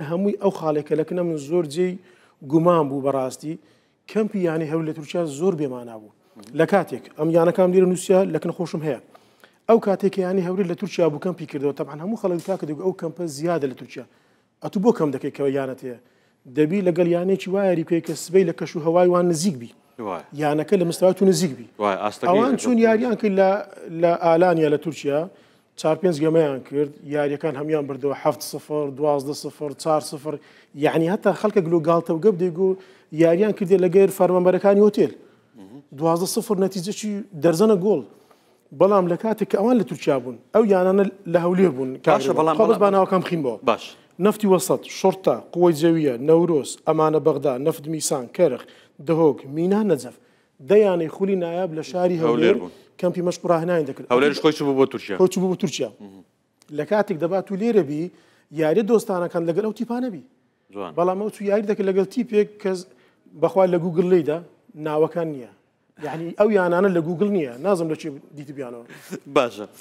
هەمووی ئەو خاڵێکە لەکە من زۆر جێی گومان بوو بەڕاستی کەمپی یانی هەول لە تورکیا زۆر بێمانا بوو لە کاتێک ئەم یانەکان دیرە نووسیا لەکن خۆشم هەیە ئەو کاتێک ینی هەوری لە تورکیا بوو کەمپی کردەوە تەبان هەموو خەڵک تاکە دەگو ئەو کەمپە زیادە لە تورکیا ئەتو بۆ کەم دەکەیتەوە یانەتەیە دەبی لەگەڵ یانێکی وایری پێی کە سبەی لە کەش و هەوایوان نزیک بی یانەکە لە مستاوات و نزیک بی ئەوان چون یاریان کرد لە ئالانیا لە تورکیا چار پێنج گەمەیان کرد یاریەکان هەمان بردەوە ه سفر دوازدە سفر چار سفر یعنی هەتا خەکە گلوگالتە و گەب دیگو یاریان کردێ لەگەر فەرمەمبەرەکانی هۆتێل دوازدە سفر نەتیجەکی دەرزەنە گۆڵ بەڵام لە کاتێک کە ئەوان لە تورکیا بوون ئەو یانانە لە هەولێ بوون بەڵامبانناوەکەم خیمەوە باش نفتی وەسەد شورتا قوۆی جەویە نەورۆس ئەمانە بەغدا نەفت میسان کەرخ دهۆک مینا نەجەف دەیانەی خولی نایاب لە شاری هەولێر کەمپی مەشق ڕاهناین دەکرد هەولێرش خۆش بۆ تورکیا خۆچ بۆ تورکیا لە کاتێک دەبات و لێرە بی یاری دۆستانەکان لەگەل ئەو تیپانەبی بەڵام ئەو تو یاری دەکرد لەگەڵ تیپێک کەس بەخوا لە گوگل لیدا ناوەکان نییە یعنی ئەو یانانە لە گوگل نییە نازم لە چی دیتبیانەوە باشە.